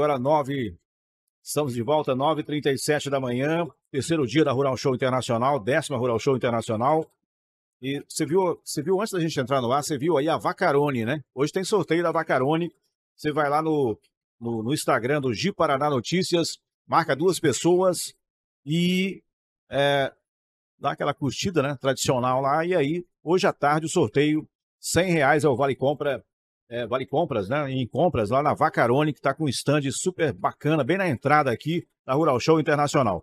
agora 9. Estamos de volta, 9h37 da manhã, terceiro dia da Rural Show Internacional, décima Rural Show Internacional. E você viu, você viu antes da gente entrar no ar, você viu aí a Vacarone, né? Hoje tem sorteio da Vacarone. Você vai lá no, no, no Instagram do Gi Paraná Notícias, marca duas pessoas e é, dá aquela curtida, né? Tradicional lá. E aí, hoje à tarde, o sorteio: R$100 reais é o Vale Compra é, Vale Compras, né? Em compras lá na Vacarone, que está com um stand super bacana, bem na entrada aqui da Rural Show Internacional.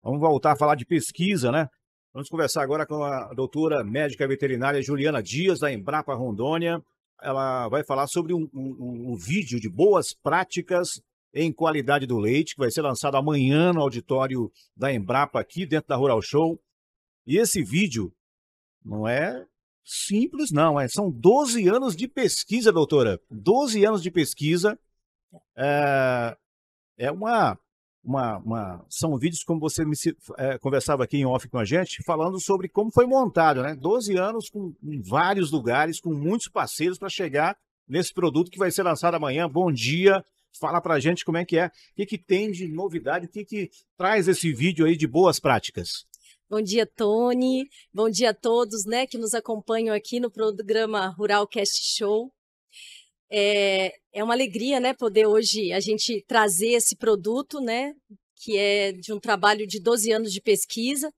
Vamos voltar a falar de pesquisa, né? Vamos conversar agora com a doutora médica veterinária Juliana Dias, da Embrapa Rondônia. Ela vai falar sobre um, um, um vídeo de boas práticas em qualidade do leite, que vai ser lançado amanhã no auditório da Embrapa, aqui dentro da Rural Show. E esse vídeo não é Simples não, é. São 12 anos de pesquisa, doutora. 12 anos de pesquisa. É, é uma, uma, uma, São vídeos, como você me, é, conversava aqui em off com a gente, falando sobre como foi montado, né? 12 anos com, em vários lugares, com muitos parceiros para chegar nesse produto que vai ser lançado amanhã. Bom dia. Fala para a gente como é que é, o que, que tem de novidade, o que, que traz esse vídeo aí de boas práticas. Bom dia, Tony. Bom dia a todos né, que nos acompanham aqui no programa Rural Cast Show. É, é uma alegria né, poder hoje a gente trazer esse produto, né, que é de um trabalho de 12 anos de pesquisa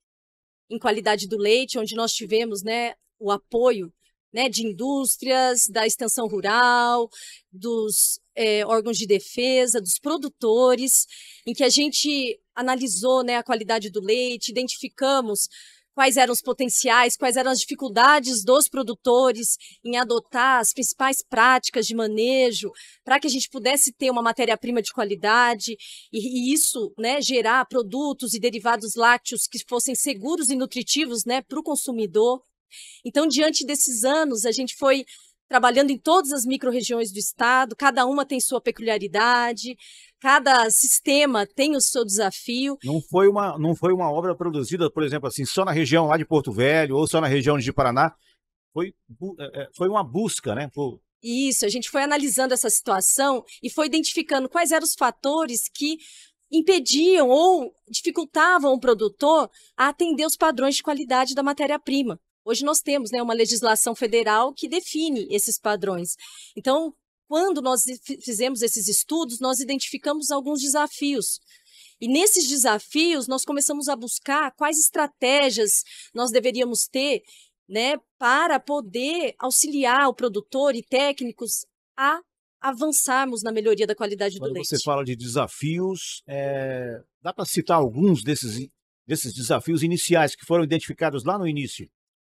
em qualidade do leite, onde nós tivemos né, o apoio né, de indústrias, da extensão rural, dos é, órgãos de defesa, dos produtores, em que a gente analisou né, a qualidade do leite, identificamos quais eram os potenciais, quais eram as dificuldades dos produtores em adotar as principais práticas de manejo para que a gente pudesse ter uma matéria-prima de qualidade e, e, isso né, gerar produtos e derivados lácteos que fossem seguros e nutritivos né, para o consumidor. Então, diante desses anos, a gente foi trabalhando em todas as micro-regiões do estado, cada uma tem sua peculiaridade, cada sistema tem o seu desafio. Não foi uma, não foi uma obra produzida, por exemplo, assim, só na região lá de Porto Velho ou só na região de Paraná. Foi, é, é, foi uma busca, né? Por... Isso, a gente foi analisando essa situação e foi identificando quais eram os fatores que impediam ou dificultavam o produtor a atender os padrões de qualidade da matéria-prima. Hoje nós temos né, uma legislação federal que define esses padrões. Então, quando nós fizemos esses estudos, nós identificamos alguns desafios. E nesses desafios, nós começamos a buscar quais estratégias nós deveríamos ter né, para poder auxiliar o produtor e técnicos a avançarmos na melhoria da qualidade Quando do leite. Quando Você fala de desafios, é... dá para citar alguns desses, desses desafios iniciais que foram identificados lá no início?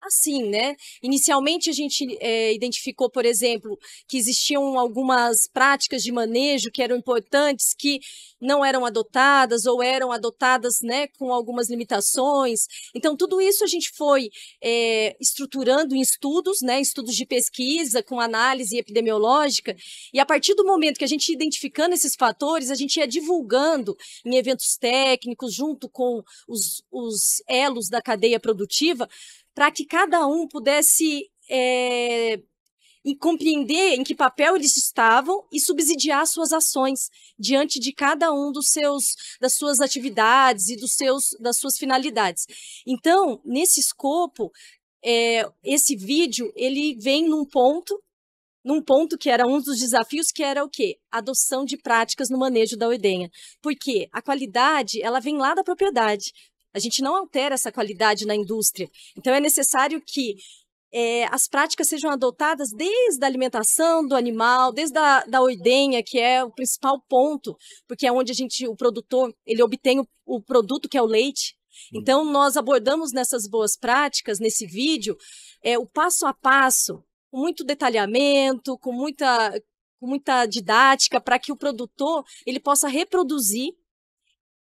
assim, né? Inicialmente a gente é, identificou, por exemplo, que existiam algumas práticas de manejo que eram importantes, que não eram adotadas ou eram adotadas, né, com algumas limitações. Então tudo isso a gente foi é, estruturando em estudos, né, estudos de pesquisa com análise epidemiológica. E a partir do momento que a gente ia identificando esses fatores, a gente ia divulgando em eventos técnicos junto com os, os elos da cadeia produtiva para que cada um pudesse é, compreender em que papel eles estavam e subsidiar suas ações diante de cada um dos seus das suas atividades e dos seus das suas finalidades. Então, nesse escopo, é, esse vídeo ele vem num ponto num ponto que era um dos desafios, que era o quê? Adoção de práticas no manejo da oidenha. Porque a qualidade, ela vem lá da propriedade. A gente não altera essa qualidade na indústria. Então, é necessário que é, as práticas sejam adotadas desde a alimentação do animal, desde a da ordenha, que é o principal ponto, porque é onde a gente, o produtor, ele obtém o, o produto que é o leite. Hum. Então, nós abordamos nessas boas práticas, nesse vídeo, é, o passo a passo, com muito detalhamento, com muita, com muita didática, para que o produtor ele possa reproduzir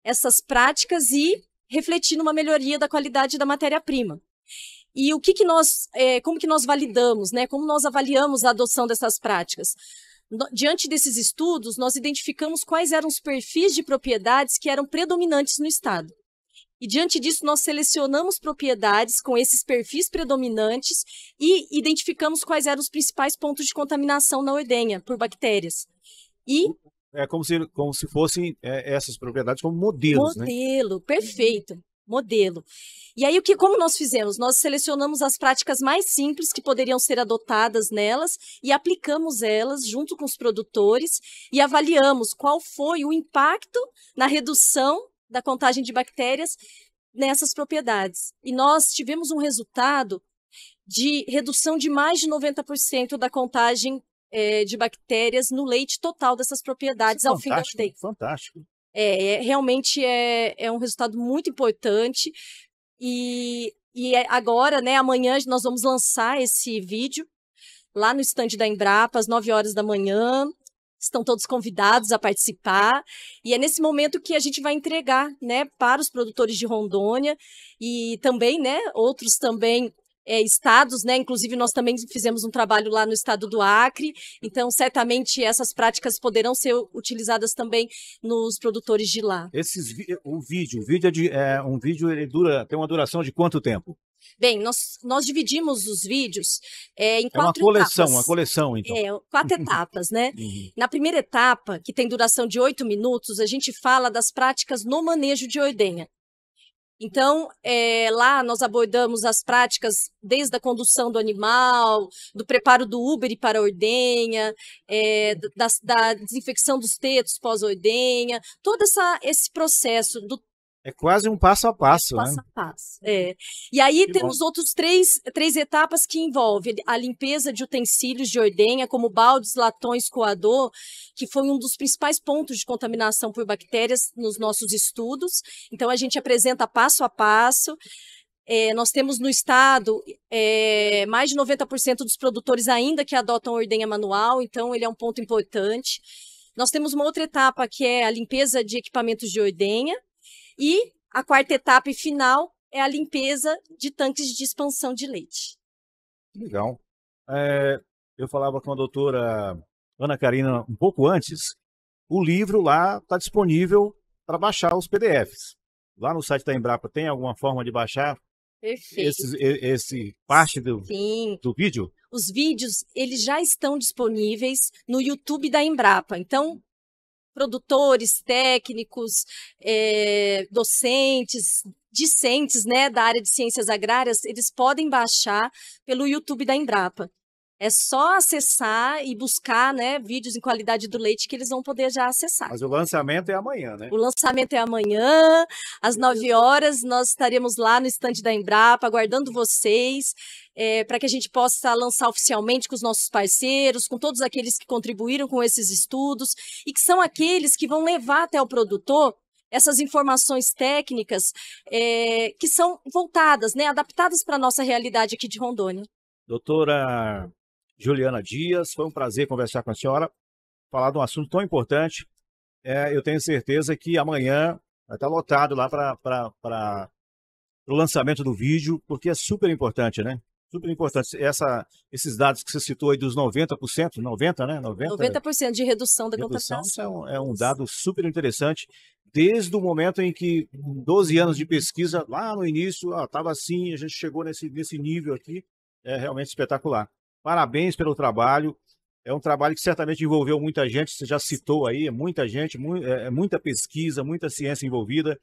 essas práticas e refletir numa melhoria da qualidade da matéria-prima. E o que, que nós, é, como que nós validamos, né? Como nós avaliamos a adoção dessas práticas? Diante desses estudos, nós identificamos quais eram os perfis de propriedades que eram predominantes no Estado. E diante disso, nós selecionamos propriedades com esses perfis predominantes e identificamos quais eram os principais pontos de contaminação na ordenha por bactérias. E é como se, como se fossem é, essas propriedades como modelos. Né? Modelo, né? perfeito. Modelo. E aí, o que, como nós fizemos? Nós selecionamos as práticas mais simples que poderiam ser adotadas nelas e aplicamos elas junto com os produtores e avaliamos qual foi o impacto na redução da contagem de bactérias nessas propriedades. E nós tivemos um resultado de redução de mais de 90% da contagem é, de bactérias no leite total dessas propriedades é ao fim da leite. Fantástico. É, é realmente é, é um resultado muito importante. E, e é agora, né, amanhã nós vamos lançar esse vídeo lá no estande da Embrapa, às 9 horas da manhã. Estão todos convidados a participar. E é nesse momento que a gente vai entregar né, para os produtores de Rondônia e também né, outros também é, estados, né? Inclusive, nós também fizemos um trabalho lá no estado do Acre, então certamente essas práticas poderão ser utilizadas também nos produtores de lá. Esses, eh, o vídeo, o vídeo é, de, é um vídeo ele dura, tem uma duração de quanto tempo? Bem, nós, nós dividimos os vídeos é, em quatro etapas. É uma coleção, etapas. uma coleção, então. É, quatro etapas, né? Uhum. Na primeira etapa, que tem duração de oito minutos, a gente fala das práticas no manejo de ordenha. Então, é, lá nós abordamos as práticas desde a condução do animal, do preparo do Uber para a ordenha, é, eh, da, da, desinfecção dos tetos pós-ordenha, todo essa, esse processo do é quase um passo a passo, é passo né? Passo a passo, é. E aí que temos bom. outros três, três etapas que envolve a limpeza de utensílios de ordenha, como baldes, latões, coador, que foi um dos principais pontos de contaminação por bactérias nos nossos estudos. Então, a gente apresenta passo a passo. É, nós temos no estado é, mais de 90% dos produtores ainda que adotam ordenha manual, então ele é um ponto importante. Nós temos uma outra etapa que é a limpeza de equipamentos de ordenha, e a quarta etapa e final é a limpeza de tanques de expansão de leite. Legal. É, eu falava com a doutora Ana Karina um pouco antes, o livro lá está disponível para baixar os PDFs. Lá no site da Embrapa tem alguma forma de baixar Esse, esse parte do, Sim. do vídeo? Os vídeos eles já estão disponíveis no YouTube da Embrapa. Então, produtores, técnicos, é, docentes, discentes né, da área de ciências agrárias, eles podem baixar pelo YouTube da Embrapa. É só acessar e buscar, né, vídeos em qualidade do leite que eles vão poder já acessar. Mas o lançamento é amanhã, né? O lançamento é amanhã, às 9 horas, nós estaremos lá no estande da Embrapa, aguardando vocês. É, para que a gente possa lançar oficialmente com os nossos parceiros, com todos aqueles que contribuíram com esses estudos e que são aqueles que vão levar até o produtor essas informações técnicas é, que são voltadas, né, adaptadas para a nossa realidade aqui de Rondônia. Doutora Juliana Dias. Foi um prazer conversar com a senhora, falar de um assunto tão importante. É, eu tenho certeza que amanhã vai estar lotado lá para o lançamento do vídeo, porque é super importante, né? Super importante. Essa, esses dados que você citou aí dos 90%, 90%, né? 90%, 90 de redução da redução, contaminação. É um, é um dado super interessante desde o momento em que 12 anos de pesquisa, lá no início, estava assim, a gente chegou nesse, nesse nível aqui, é realmente espetacular. Parabéns pelo trabalho. É um trabalho que certamente envolveu muita gente, você já citou aí, é muita gente, é, é muita pesquisa, muita ciência envolvida.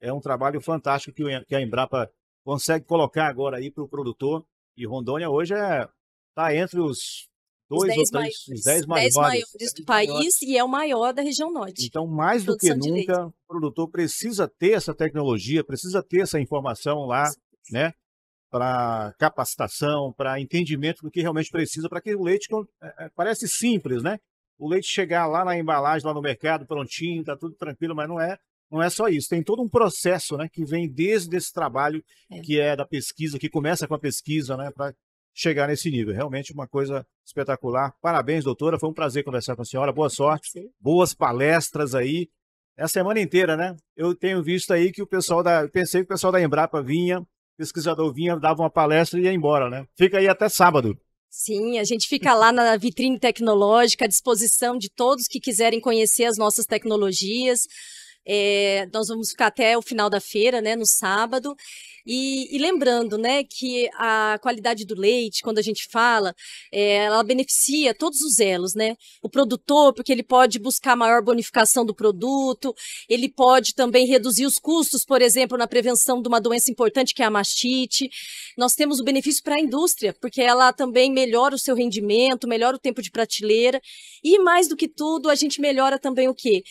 É um trabalho fantástico que a Embrapa consegue colocar agora aí para o produtor. E Rondônia hoje está é, tá entre os dois os dez ou três, maiores, dez maiores, maiores do país e é o maior da região norte. Então, mais do que nunca, o produtor precisa ter essa tecnologia, precisa ter essa informação lá, né? para capacitação, para entendimento do que realmente precisa, para que o leite é, é, parece simples, né? O leite chegar lá na embalagem, lá no mercado, prontinho, tá tudo tranquilo, mas não é, não é só isso. Tem todo um processo, né, que vem desde esse trabalho é. que é da pesquisa, que começa com a pesquisa, né, para chegar nesse nível. Realmente uma coisa espetacular. Parabéns, doutora. Foi um prazer conversar com a senhora. Boa sorte. Sim. Boas palestras aí. É a semana inteira, né? Eu tenho visto aí que o pessoal da. Pensei que o pessoal da Embrapa vinha pesquisador vinha, dava uma palestra e ia embora, né? Fica aí até sábado. Sim, a gente fica lá na vitrine tecnológica à disposição de todos que quiserem conhecer as nossas tecnologias. É, nós vamos ficar até o final da feira, né, no sábado. E, e lembrando, né, que a qualidade do leite, quando a gente fala, é, ela beneficia todos os elos, né? O produtor, porque ele pode buscar maior bonificação do produto, ele pode também reduzir os custos, por exemplo, na prevenção de uma doença importante que é a mastite. Nós temos o benefício para a indústria, porque ela também melhora o seu rendimento, melhora o tempo de prateleira e mais do que tudo, a gente melhora também o quê?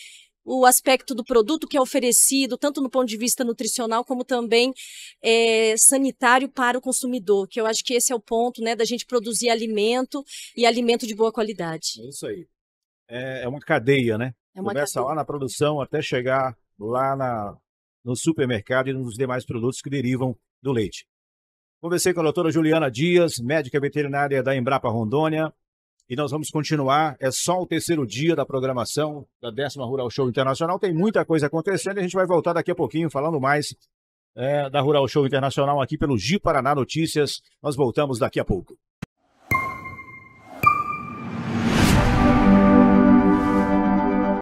o aspecto do produto que é oferecido, tanto no ponto de vista nutricional como também é, sanitário para o consumidor, que eu acho que esse é o ponto né, da gente produzir alimento e alimento de boa qualidade. É isso aí. É, é uma cadeia, né? É uma Começa cadeia. lá na produção até chegar lá na, no supermercado e nos demais produtos que derivam do leite. Conversei com a doutora Juliana Dias, médica veterinária da Embrapa Rondônia, e nós vamos continuar. É só o terceiro dia da programação da décima Rural Show Internacional. Tem muita coisa acontecendo e a gente vai voltar daqui a pouquinho falando mais é, da Rural Show Internacional aqui pelo Gi Paraná Notícias. Nós voltamos daqui a pouco.